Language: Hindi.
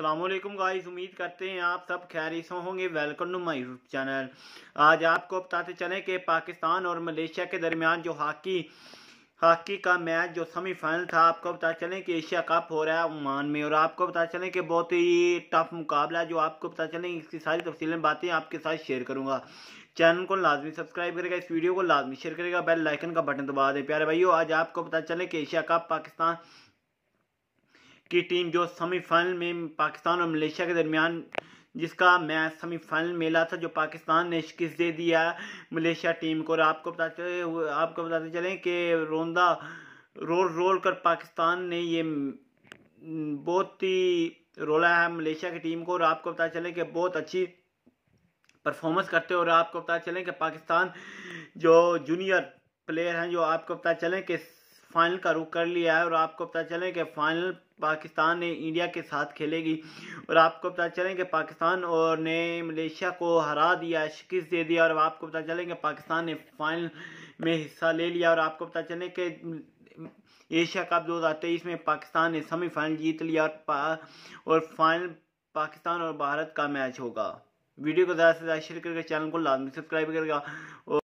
अल्लाम गाइस उम्मीद करते हैं आप सब खैरिशों होंगे welcome to my YouTube channel आज आपको बताते चलें कि पाकिस्तान और मलेशिया के दरमियान जो हॉकी हॉकी का मैच जो सेमीफाइनल था आपको बता चलें कि एशिया कप हो रहा है ओमान में और आपको बता चलें कि बहुत ही टफ मुकाबला जो आपको पता चलें इसकी सारी तफसील बातें आपके साथ शेयर करूंगा चैनल को लाजमी सब्सक्राइब करेगा इस वीडियो को लाजमी शेयर करेगा बेल लाइकन का बटन दबा दें प्यारे भाइयों आज आपको पता चले कि एशिया कप पाकिस्तान की टीम जो सेमीफाइनल में पाकिस्तान और मलेशिया के दरमियान जिसका मैच सेमीफाइनल मेला था जो पाकिस्तान ने शिक्ष दे दिया मलेशिया टीम को और आपको बता चले आपको बताते चलें कि रोंदा रोल रोल कर पाकिस्तान ने ये बहुत ही रोला है मलेशिया की टीम को और आपको पता चले कि बहुत अच्छी परफॉर्मेंस करते हैं और आपको पता चले कि पाकिस्तान जो जूनियर प्लेयर हैं जो आपको पता चले कि फाइनल का रुख कर लिया है और आपको पता चले कि फाइनल पाकिस्तान ने इंडिया के साथ खेलेगी और आपको पता चले कि पाकिस्तान और ने मलेशिया को हरा दिया शिकस्त दे दिया और आपको पता चले कि पाकिस्तान ने फाइनल में हिस्सा ले लिया और आपको पता चले कि एशिया कप तेईस में पाकिस्तान ने सेमीफाइनल जीत लिया और, और फाइनल पाकिस्तान और भारत का मैच होगा वीडियो को ज़्यादा से ज़्यादा शेयर करके चैनल को लाजमी सब्सक्राइब करेगा और